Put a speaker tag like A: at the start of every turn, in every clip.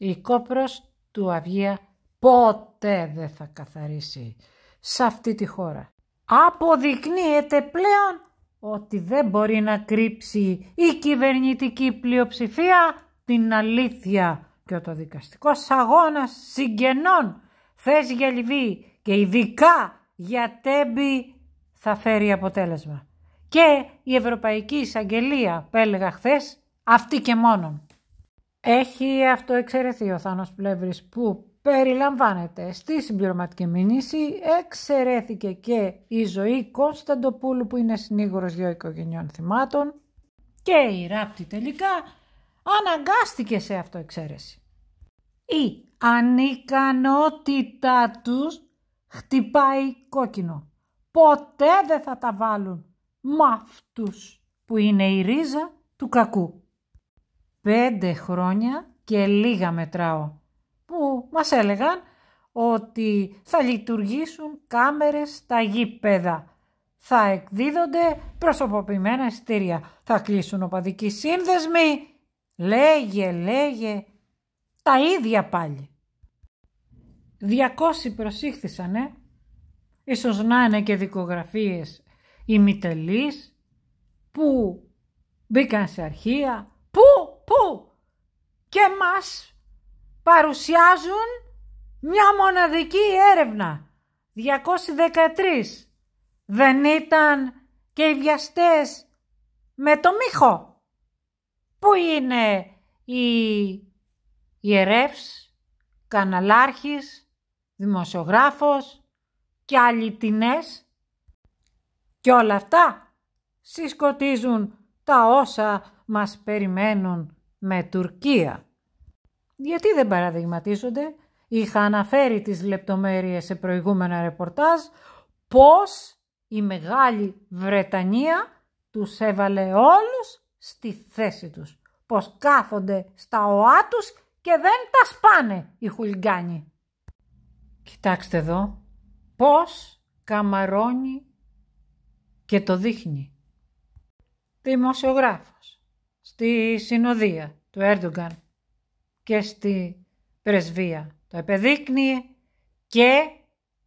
A: Η κόπρος του Αυγία ποτέ δεν θα καθαρίσει σε αυτή τη χώρα. Αποδεικνύεται πλέον ότι δεν μπορεί να κρύψει η κυβερνητική πλειοψηφία την αλήθεια και ο το δικαστικός αγώνας συγγενών θες για Λιβύη και ειδικά για Τέμπη θα φέρει αποτέλεσμα. Και η Ευρωπαϊκή Εισαγγελία, που έλεγα χθες, αυτή και μόνον. Έχει αυτοεξαιρεθεί ο Θάνος Πλεύρης που περιλαμβάνεται στη συμπληρωματική μηνύση, εξαιρέθηκε και η ζωή Κωνσταντοπούλου που είναι συνήγορος δύο οικογενειών θυμάτων και η Ράπτη τελικά αναγκάστηκε σε αυτοεξαίρεση. Η ανικανότητά τους χτυπάει κόκκινο. Ποτέ δεν θα τα βάλουν με αυτούς που είναι η ρίζα του κακού πέντε χρόνια και λίγα μετράω, που μας έλεγαν ότι θα λειτουργήσουν κάμερες στα γήπεδα. Θα εκδίδονται προσωποποιημένα εισιτήρια. Θα κλείσουν οπαδικοί σύνδεσμοι. Λέγε, λέγε. Τα ίδια πάλι. 200 ε! Ίσως να είναι και δικογραφίες ημιτελείς που μπήκαν σε αρχεία, και μας παρουσιάζουν μια μοναδική έρευνα. 213. Δεν ήταν και οι βιαστές με το μύχο. Πού είναι οι ιερεύς, καναλάρχης, δημοσιογράφος και άλλοι τινές. Και όλα αυτά συσκοτίζουν τα όσα μας περιμένουν με Τουρκία. Γιατί δεν παραδειγματίζονται, είχα αναφέρει τις λεπτομέρειες σε προηγούμενα ρεπορτάζ, πώς η Μεγάλη Βρετανία τους έβαλε όλους στη θέση τους. Πως κάθονται στα ΟΑ και δεν τα σπάνε οι χουλιγκάνοι. Κοιτάξτε εδώ πώς καμαρώνει και το δείχνει. Δημοσιογράφος στη συνοδεία του Έρντογκαν και στη πρεσβεία. Το επεδείκνυε και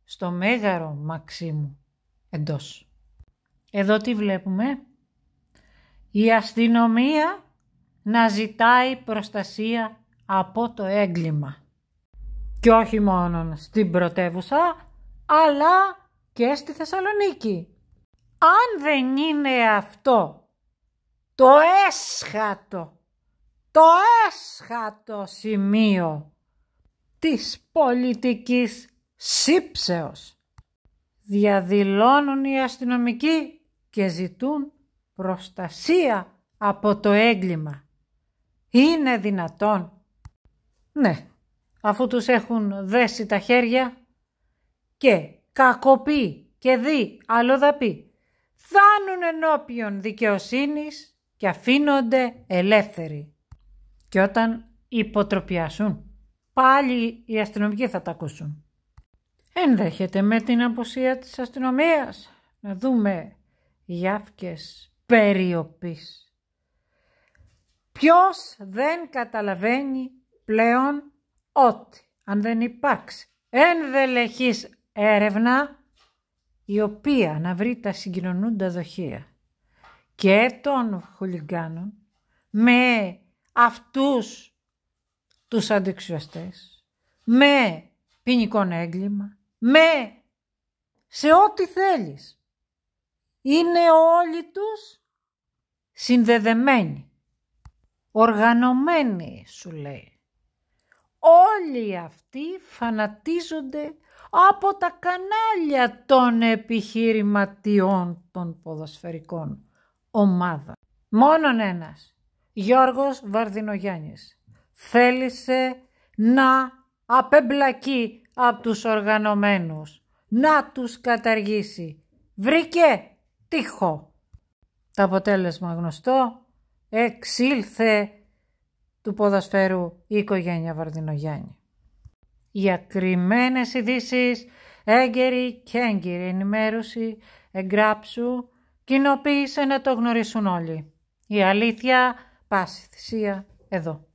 A: στο μέγαρο Μαξίμου εντός. Εδώ τι βλέπουμε. Η αστυνομία να ζητάει προστασία από το έγκλημα. Και όχι μόνο στην πρωτεύουσα, αλλά και στη Θεσσαλονίκη. Αν δεν είναι αυτό το έσχατο το έσχατο σημείο της πολιτικής σύψεως. Διαδηλώνουν οι αστυνομικοί και ζητούν προστασία από το έγκλημα. Είναι δυνατόν. Ναι, αφού τους έχουν δέσει τα χέρια και κακοπεί και δει πει, Θάνουν ενώπιον δικαιοσύνης και αφήνονται ελεύθεροι. Και όταν υποτροπιάσουν, πάλι οι αστυνομικοί θα τα ακούσουν. Ενδέχεται με την αποσία της αστυνομίας να δούμε γιάφκες περιοπής. Ποιος δεν καταλαβαίνει πλέον ότι αν δεν υπάρξει ενδελεχής έρευνα η οποία να βρει τα συγκοινωνούντα δοχεία και των χουλιγκάνων με αυτούς τους αντιξιωστές με ποινικό έγκλημα, με σε ό,τι θέλεις. Είναι όλοι τους συνδεδεμένοι, οργανωμένοι σου λέει. Όλοι αυτοί φανατίζονται από τα κανάλια των επιχειρηματιών των ποδοσφαιρικών ομάδων. Μόνον ένας Γιώργος Βαρδινογιάννης θέλησε να απεμπλακεί από τους οργανωμένους, να τους καταργήσει. Βρήκε τείχο. Το αποτέλεσμα γνωστό εξήλθε του ποδοσφαίρου η οικογένεια Βαρδινογιάννη. Οι ακριμένες ειδήσεις, έγκαιρη και έγκαιρη ενημέρωση, εγκράψου, κοινοποίησε να το γνωρίσουν όλοι. Η αλήθεια πάση θυσία εδώ.